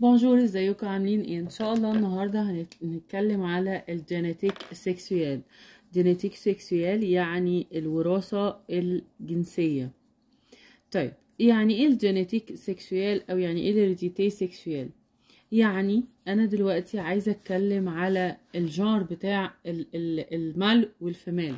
بونجور ازيكم عاملين ايه ان شاء الله النهارده هنتكلم على الجينيتيك سيكسويال جينيتيك سيكسويال يعني الوراثه الجنسيه طيب يعني ايه الجينيتيك سيكسويال او يعني ايه الهيريديتي سيكسويال يعني انا دلوقتي عايزه اتكلم على الجار بتاع المال والفمال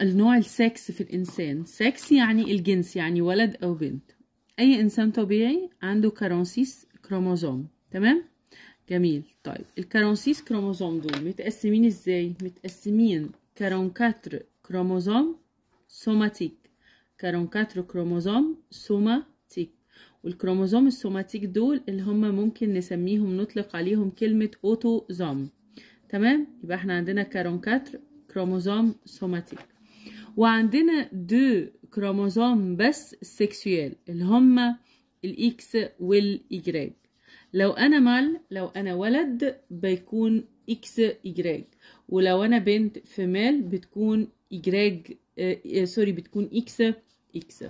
النوع السكس في الانسان سكس يعني الجنس يعني ولد او بنت اي انسان طبيعي عنده كارونسيس كروموزوم تمام جميل طيب الكارونسيس كروموزوم دول متقسمين ازاي متقسمين كارونكاتر كروموزوم سوماتيك كارونكاتر كروموزوم سوماتيك والكروموزوم السوماتيك دول اللي هم ممكن نسميهم نطلق عليهم كلمة اوتوزوم تمام يبقى احنا عندنا كارونكاتر كروموزوم سوماتيك وعندنا دو كروموزوم بس السكسويال اللي هما الاكس والإجراج لو انا مال لو انا ولد بيكون اكس إجراج ولو انا بنت في مال بتكون إجراج آه سوري بتكون اكس اكس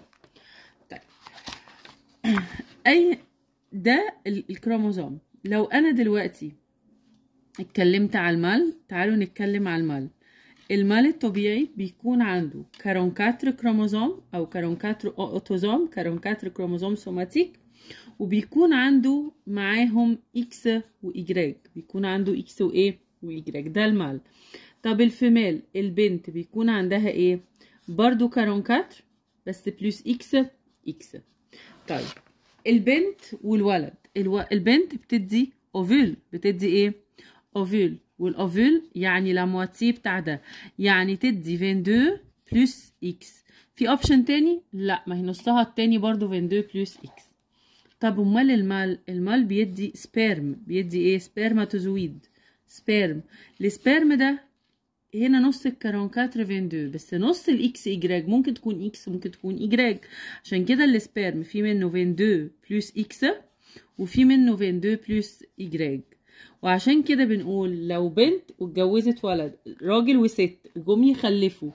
طيب اي ده الكروموزوم لو انا دلوقتي اتكلمت على المال تعالوا نتكلم على المال المال الطبيعي بيكون عنده كارونكاتر كروموزوم أو كارونكاتر أوتوزوم كارونكاتر كروموزوم سوماتيك وبيكون عنده معاهم إكس وإجراج بيكون عنده إكس وإيه وإجراج ده المال طب الفيميل البنت بيكون عندها إيه برضو كارونكاتر بس بلس إكس إكس طيب البنت والولد الو... البنت بتدي أوفيل بتدي إيه أوفيل والاوفول يعني لا مواتي بتاع ده يعني تدي 22 بلس اكس في اوبشن تاني لا ما هي نصها التاني برضو 22 بلس اكس طب امال المال المال بيدي سبيرم بيدي ايه سبيرماتوزويد سبيرم السبيرم ده هنا نص الكارون 82 بس نص الاكس اجراج ممكن تكون اكس ممكن تكون اجراج عشان كده السبيرم في منه 22 بلس اكس وفي منه 22 بلس اجراج وعشان كده بنقول لو بنت واتجوزت ولد راجل وست وجم يخلفوا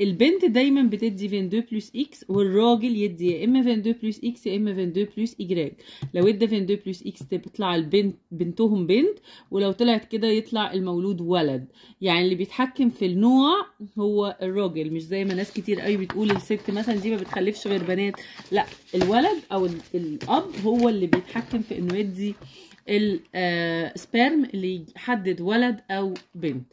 البنت دايما بتدي 22 بلس اكس والراجل يدي يا اما 22 بلس اكس يا اما 22 بلس اجراج لو ادى 22 بلس اكس بتطلع البنت بنتهم بنت ولو طلعت كده يطلع المولود ولد يعني اللي بيتحكم في النوع هو الراجل مش زي ما ناس كتير قوي بتقول الست مثلا دي ما بتخلفش غير بنات لا الولد او الاب هو اللي بيتحكم في انه يدي السبرم آه، اللي يحدد ولد او بنت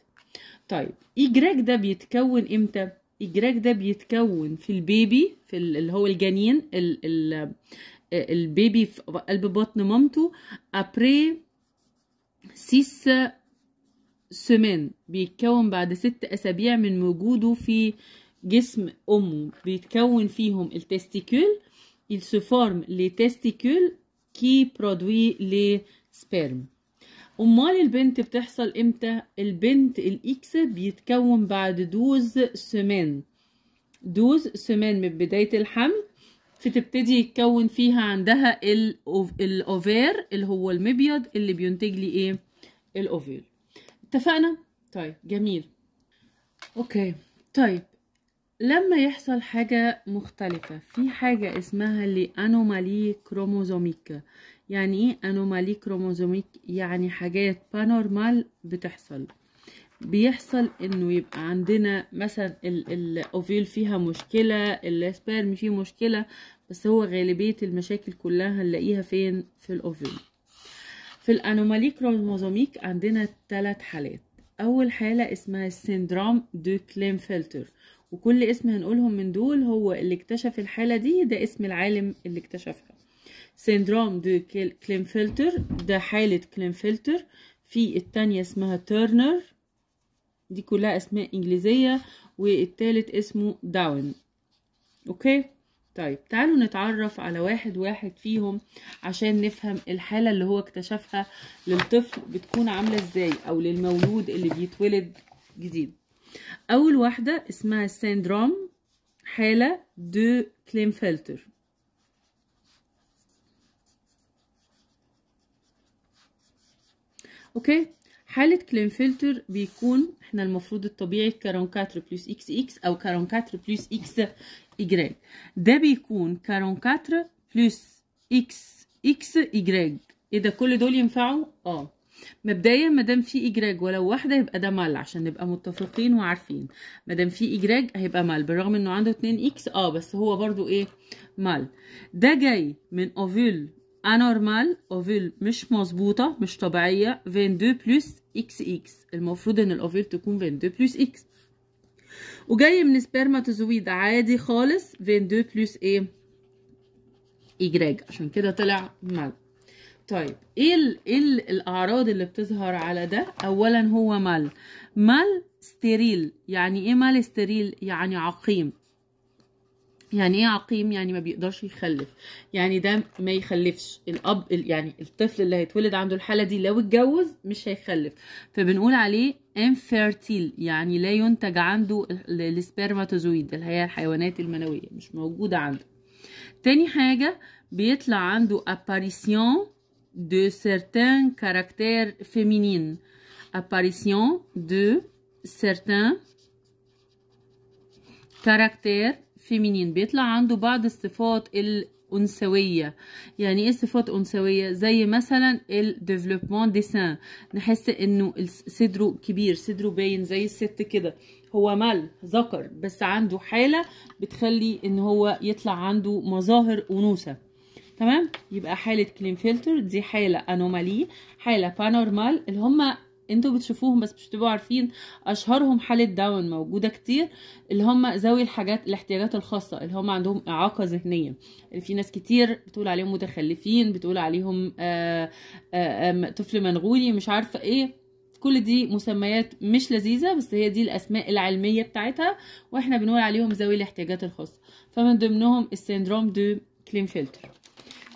طيب إجراج ده بيتكون امتى إجراج ده بيتكون في البيبي في اللي هو الجنين ال ال آه، البيبي في قلب بطن مامته ابري سيس سمين بيتكون بعد ست اسابيع من وجوده في جسم امه بيتكون فيهم التستيكول السفارم لتستيكول كي برودوي testicules سبيرم امال البنت بتحصل امتى البنت الاكس بيتكون بعد دوز سمان دوز سمان من بدايه الحمل فتبتدي يتكون فيها عندها الاوفير اللي هو المبيض اللي بينتج لي ايه الاوفير اتفقنا طيب جميل اوكي طيب لما يحصل حاجة مختلفة في حاجة اسمها لأنومالي كروموزوميك يعني ايه انومالي كروموزوميك يعني حاجات بانورمال بتحصل بيحصل انه يبقى عندنا مثلا الاوفيل فيها مشكله السبيرم فيه مشكله بس هو غالبيه المشاكل كلها هنلاقيها فين في الاوفيل في الانومالي كروموزوميك عندنا ثلاث حالات اول حاله اسمها السندروم دو فلتر وكل اسم هنقولهم من دول هو اللي اكتشف الحاله دي ده اسم العالم اللي اكتشفها سيندروم دو كليمفلتر ده حالة كليمفلتر في التانية اسمها تورنر دي كلها اسماء انجليزية والتالت اسمه داون اوكي طيب تعالوا نتعرف على واحد واحد فيهم عشان نفهم الحالة اللي هو اكتشفها للطفل بتكون عاملة ازاي او للمولود اللي بيتولد جديد اول واحدة اسمها سيندروم حالة دو كليمفلتر اوكي حالة كلين فلتر بيكون احنا المفروض الطبيعي كارونكاتر بلس اكس اكس او كارونكاتر بلس اكس اجراج ده بيكون كارونكاتر بلس اكس اكس اجراج ايه ده كل دول ينفعوا اه مبدئيا ما دام في اجراج ولو واحده يبقى ده مال عشان نبقى متفقين وعارفين ما دام في اجراج هيبقى مال بالرغم انه عنده 2 اكس اه بس هو برضو ايه مال ده جاي من اوفيل انورمال اوفيل مش مظبوطه مش طبيعيه 22 بلس اكس اكس المفروض ان الاوفيل تكون 22 بلس اكس وجاي من سبرماتوزويد عادي خالص 22 بلس ايه اجراج عشان كده طلع مال طيب ايه ال ايه الاعراض اللي بتظهر على ده اولا هو مال مال ستيريل يعني ايه مال ستيريل يعني عقيم يعني ايه عقيم يعني ما بيقدرش يخلف يعني ده ما يخلفش الاب يعني الطفل اللي هيتولد عنده الحاله دي لو اتجوز مش هيخلف فبنقول عليه انفيرتيل يعني لا ينتج عنده السبرماتوزويد اللي هي الحيوانات المنويه مش موجوده عنده تاني حاجه بيطلع عنده اباريسيون دو سيرتان كاركتير فيمينين اباريسيون دو سيرتان كاركتير فيمينين بيطلع عنده بعض الصفات الأنثوية يعني ايه صفات أنثوية زي مثلا الديفلوبمون دي سان نحس انه صدره كبير صدره باين زي الست كده هو مال ذكر بس عنده حالة بتخلي ان هو يطلع عنده مظاهر أنوثة تمام يبقى حالة كلين فلتر دي حالة أنومالي حالة بانورمال اللي هما انتوا بتشوفوهم بس مش بتبقوا عارفين اشهرهم حاله داون موجوده كتير اللي هم ذوي الحاجات الاحتياجات الخاصه اللي هم عندهم اعاقه ذهنيه في ناس كتير بتقول عليهم متخلفين بتقول عليهم آآ آه، آآ آه، طفل منغولي مش عارفه ايه كل دي مسميات مش لذيذه بس هي دي الاسماء العلميه بتاعتها واحنا بنقول عليهم ذوي الاحتياجات الخاصه فمن ضمنهم السندروم دو كلينفلتر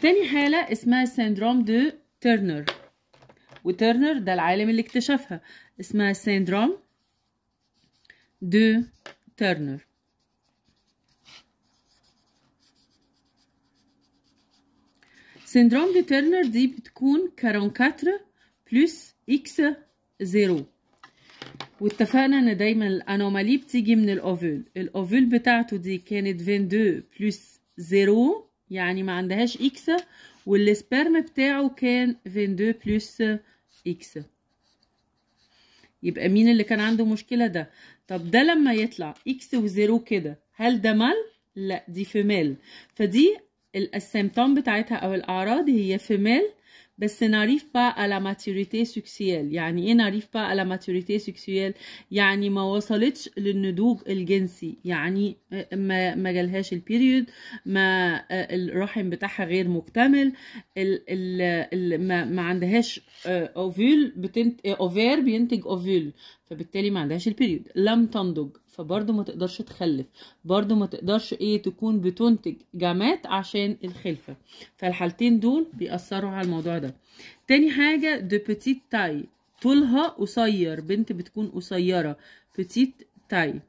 تاني حاله اسمها السندروم دو تيرنر وترنر ده العالم اللي اكتشفها اسمها سيندروم دو ترنر سيندروم دو ترنر دي بتكون 44 بلس اكس زيرو واتفقنا ان دايما الانومالي بتيجي من الاوفول الاوفول بتاعته دي كانت 22 بلس زيرو يعني ما عندهاش اكس والسبرم بتاعه كان 22 بلس اكس يبقى مين اللي كان عنده مشكله ده طب ده لما يطلع اكس وزيرو كده هل ده مال لا دي فيميل فدي الاسيمتوم بتاعتها او الاعراض هي فيميل بس نعرف بقى على ماتوريتي سكسيال يعني ايه نعرف بقى على ماتوريتي سكسيال يعني ما وصلتش للنضوج الجنسي يعني ما ما جالهاش البيريود ما آه، الرحم بتاعها غير مكتمل ال ال ال ما, ما عندهاش اوفيل آه، بتنت اوفير آه، بينتج اوفيل فبالتالي ما عندهاش البيريود لم تنضج فبرضه ما تقدرش تخلف برضه ما تقدرش ايه تكون بتنتج جامات عشان الخلفه فالحالتين دول بيأثروا على الموضوع ده تاني حاجه دو بتيت تاي طولها قصير بنت بتكون قصيره بتيت تاي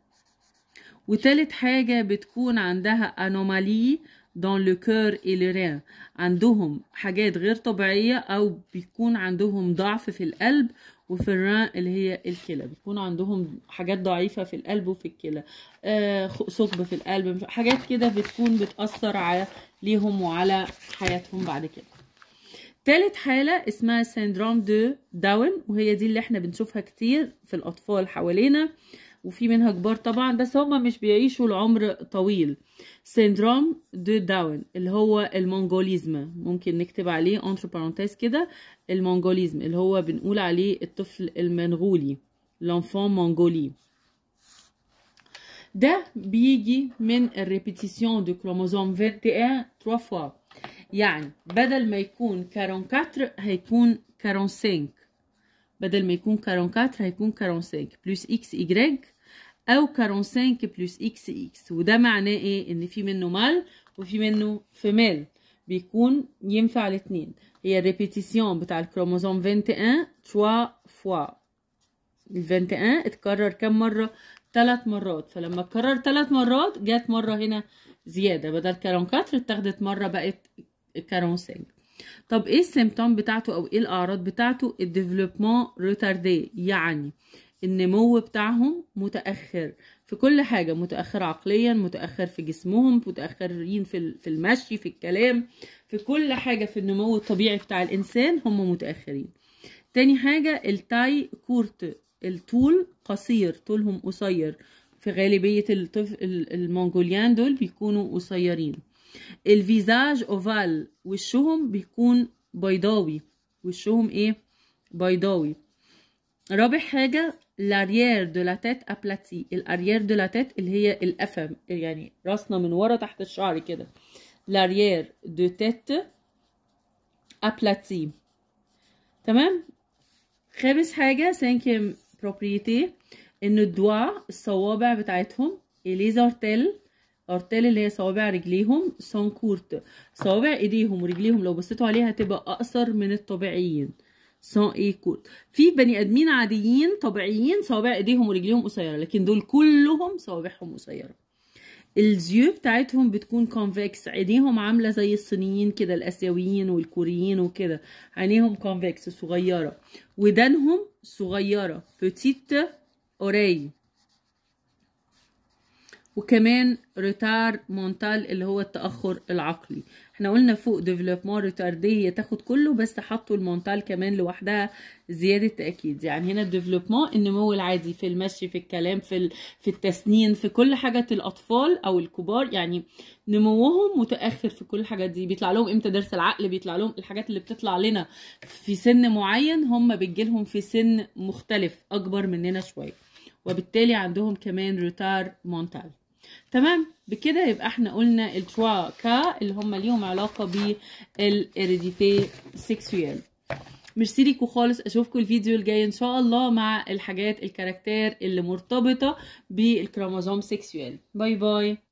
وتالت حاجه بتكون عندها انومالي دون لو كور اي عندهم حاجات غير طبيعية أو بيكون عندهم ضعف في القلب وفي الران اللي هي الكلى بيكون عندهم حاجات ضعيفة في القلب وفي الكلى آه ثقب في القلب حاجات كده بتكون بتأثر على ليهم وعلى حياتهم بعد كده تالت حالة اسمها سيندروم دو داون وهي دي اللي احنا بنشوفها كتير في الأطفال حوالينا وفي منها كبار طبعا بس هما مش بيعيشوا العمر طويل سيندروم دو داون اللي هو المونجوليزم ممكن نكتب عليه انتر بارونتيز كده المونجوليزم اللي هو بنقول عليه الطفل المنغولي لانفون مونغولي ده بيجي من الريبيتيسيون دو كروموزوم 21 3 فوا يعني بدل ما يكون 44 هيكون 45 بدل ما يكون 44 هيكون 45 بلس اكس y أو كارونسانك بلس إكس إكس وده معناه إيه؟ إن في منه مال وفي منه فيميل بيكون ينفع الاتنين هي الريبيتيسيون بتاع الكروموزوم 21 3 فوا ال 21 اتكرر كام مرة؟ ثلاث مرات فلما اتكرر ثلاث مرات جت مرة هنا زيادة بدل كارون كاتر اتاخدت مرة بقت كارون سانك طب ايه السيمتوم بتاعته او ايه الاعراض بتاعته الديفلوبمون ريتاردي يعني النمو بتاعهم متأخر في كل حاجة متأخر عقليا متأخر في جسمهم متأخرين في المشي في الكلام في كل حاجة في النمو الطبيعي بتاع الإنسان هم متأخرين تاني حاجة التاي كورت الطول قصير طولهم قصير في غالبية الطفل المونجوليان دول بيكونوا قصيرين الفيزاج اوفال وشهم بيكون بيضاوي وشهم ايه بيضاوي رابع حاجة l'arrière دو لا تيت أبلاتي l'arrière دو لا تيت اللي هي الأفم يعني راسنا من ورا تحت الشعر كده l'arrière دو تيت أبلاتي تمام خامس حاجة سانكيم بروبريتي ان الدوا الصوابع بتاعتهم اليزارتيل ارتيل ارتال اللي هي صوابع رجليهم سون كورت صوابع ايديهم ورجليهم لو بصيتوا عليها هتبقى اقصر من الطبيعيين سون ايكوت في بني ادمين عاديين طبيعيين صوابع ايديهم ورجليهم قصيره لكن دول كلهم صوابعهم قصيره الزيو بتاعتهم بتكون كونفكس عينيهم عامله زي الصينيين كده الاسيويين والكوريين وكده عينيهم كونفكس صغيره ودانهم صغيره بتيت اوري وكمان ريتار مونتال اللي هو التاخر العقلي احنا قلنا فوق ديفلوبمون ريتاردي هي تاخد كله بس حطوا المونتال كمان لوحدها زياده تاكيد يعني هنا الديفلوبمون النمو العادي في المشي في الكلام في ال... في التسنين في كل حاجه الاطفال او الكبار يعني نموهم متاخر في كل الحاجات دي بيطلع لهم امتى درس العقل بيطلع لهم الحاجات اللي بتطلع لنا في سن معين هم بتجيلهم في سن مختلف اكبر مننا شويه وبالتالي عندهم كمان ريتار مونتال تمام بكده يبقى احنا قلنا التوا كا اللي هم ليهم علاقه بالاريديتي سيكسويال مش سيريكو خالص اشوفكم الفيديو الجاي ان شاء الله مع الحاجات الكاركتير اللي مرتبطه بالكروموزوم سيكسويال باي باي